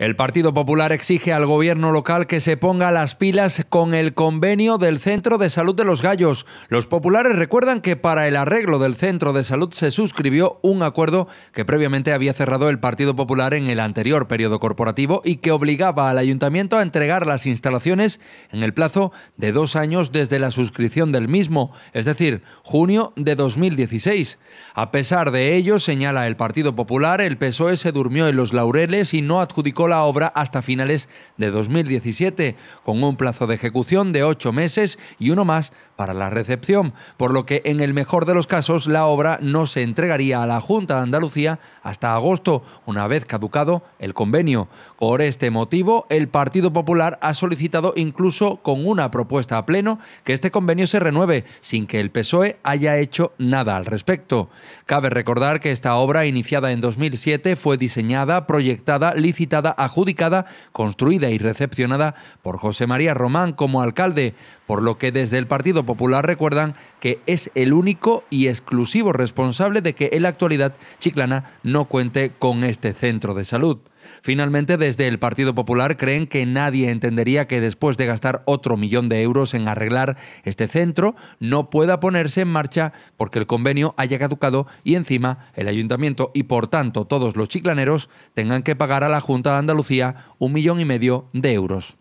El Partido Popular exige al gobierno local que se ponga las pilas con el convenio del Centro de Salud de los Gallos. Los populares recuerdan que para el arreglo del Centro de Salud se suscribió un acuerdo que previamente había cerrado el Partido Popular en el anterior periodo corporativo y que obligaba al ayuntamiento a entregar las instalaciones en el plazo de dos años desde la suscripción del mismo, es decir, junio de 2016. A pesar de ello, señala el Partido Popular, el PSOE se durmió en los laureles y no adjudicó la obra hasta finales de 2017, con un plazo de ejecución de ocho meses y uno más para la recepción, por lo que en el mejor de los casos la obra no se entregaría a la Junta de Andalucía hasta agosto, una vez caducado el convenio. Por este motivo, el Partido Popular ha solicitado incluso con una propuesta a pleno que este convenio se renueve, sin que el PSOE haya hecho nada al respecto. Cabe recordar que esta obra, iniciada en 2007, fue diseñada, proyectada, licitada, adjudicada, construida y recepcionada por José María Román como alcalde, por lo que desde el Partido Popular Popular recuerdan que es el único y exclusivo responsable de que en la actualidad Chiclana no cuente con este centro de salud. Finalmente, desde el Partido Popular creen que nadie entendería que después de gastar otro millón de euros en arreglar este centro, no pueda ponerse en marcha porque el convenio haya caducado y encima el ayuntamiento y por tanto todos los chiclaneros tengan que pagar a la Junta de Andalucía un millón y medio de euros.